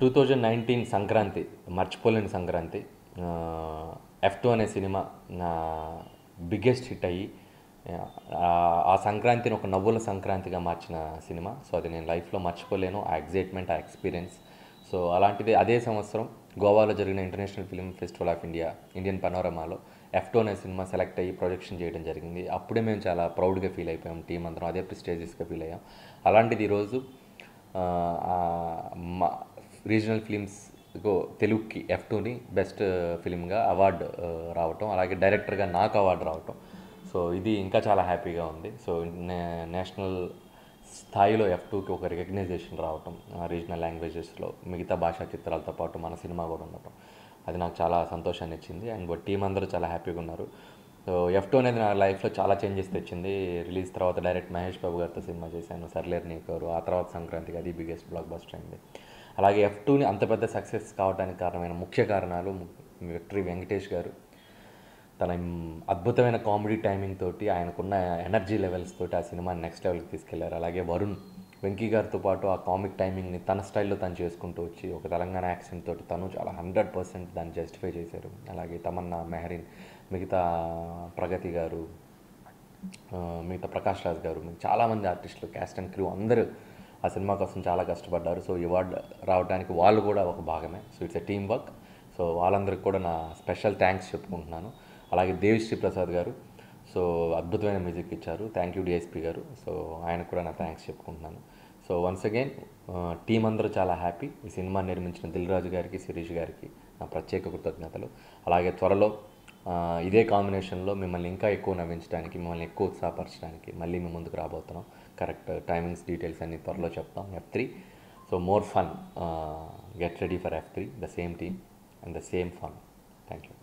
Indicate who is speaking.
Speaker 1: two thousand nineteen Sankranti మర్చిపోలేని Sankranti F two అనే సినిమా నా బిగ్గెస్ట్ హిట్ అయ్యి ఆ సంక్రాంతిని ఒక నవ్వుల సంక్రాంతిగా మార్చిన సినిమా సో అది నేను లైఫ్లో మర్చిపోలేను ఆ ఎగ్జైట్మెంట్ ఆ ఎక్స్పీరియన్స్ సో అలాంటిది అదే సంవత్సరం గోవాలో జరిగిన international film festival of India Indian పనోరమాలో ఎఫ్టో అనే సినిమా సెలెక్ట్ అయ్యి ప్రొజెక్షన్ చేయడం జరిగింది అప్పుడే మేము చాలా ప్రౌడ్గా ఫీల్ అయిపోయాం టీం అందరం అదే ప్రిస్టేజెస్గా ఫీల్ అయ్యాం అలాంటిది ఈరోజు రీజనల్ ఫిలిమ్స్ తెలుగుకి ఎఫ్ టూని బెస్ట్ ఫిలింగా అవార్డు రావటం అలాగే డైరెక్టర్గా నాకు అవార్డు రావటం సో ఇది ఇంకా చాలా హ్యాపీగా ఉంది సో నేషనల్ స్థాయిలో ఎఫ్ టూకి ఒక రికగ్నైజేషన్ రావటం రీజనల్ లాంగ్వేజెస్లో మిగతా భాషా చిత్రాలతో పాటు మన సినిమా కూడా ఉండటం అది నాకు చాలా సంతోషాన్ని ఇచ్చింది అండ్ టీం అందరూ చాలా హ్యాపీగా ఉన్నారు సో ఎఫ్ టూ అనేది నా లైఫ్లో చాలా చేంజెస్ తెచ్చింది రిలీజ్ తర్వాత డైరెక్ట్ మహేష్ బాబు గారితో సినిమా చేశాను సర్లేరు నీకు ఆ తర్వాత సంక్రాంతికి అది బిగ్గెస్ట్ బ్లాక్ బస్టర్ అయింది అలాగే ఎఫ్ టూని అంత పెద్ద సక్సెస్ కావడానికి కారణమైన ముఖ్య కారణాలు విక్టరీ వెంకటేష్ గారు తన అద్భుతమైన కామెడీ టైమింగ్ తోటి ఆయనకున్న ఎనర్జీ లెవెల్స్ తోటి ఆ సినిమాని నెక్స్ట్ లెవెల్కి తీసుకెళ్లారు అలాగే వరుణ్ వెంకీ గారితో పాటు ఆ కామిక్ టైమింగ్ని తన స్టైల్లో తను చేసుకుంటూ వచ్చి ఒక తెలంగాణ యాక్సెంట్ తోటి తను చాలా హండ్రెడ్ పర్సెంట్ దాన్ని జస్టిఫై చేశారు అలాగే తమన్నా మెహరీన్ మిగతా ప్రగతి గారు మిగతా ప్రకాష్ రాజ్ గారు చాలామంది ఆర్టిస్టులు క్యాస్ట్ అండ్ క్రూ అందరూ ఆ సినిమా కోసం చాలా కష్టపడ్డారు సో ఈ అవార్డు రావడానికి వాళ్ళు కూడా ఒక భాగమే so it's a team work so వాళ్ళందరికీ కూడా నా స్పెషల్ థ్యాంక్స్ చెప్పుకుంటున్నాను అలాగే దేవిశ్రీ ప్రసాద్ గారు సో అద్భుతమైన మ్యూజిక్ ఇచ్చారు thank you DSP garu so ఆయనకు కూడా నా థ్యాంక్స్ చెప్పుకుంటున్నాను సో వన్స్ అగైన్ టీం అందరూ చాలా హ్యాపీ ఈ సినిమా నిర్మించిన దిల్రాజు గారికి శిరీష్ గారికి నా ప్రత్యేక కృతజ్ఞతలు అలాగే త్వరలో ఇదే కాంబినేషన్లో మిమ్మల్ని ఇంకా ఎక్కువ నవ్వించడానికి మిమ్మల్ని ఎక్కువ ఉత్సాహపరచడానికి మళ్ళీ మేము ముందుకు రాబోతున్నాం కరెక్ట్ టైమింగ్స్ డీటెయిల్స్ అన్ని త్వరలో చెప్తాం F three so more fun get ready for F three the same team and the same fun thank you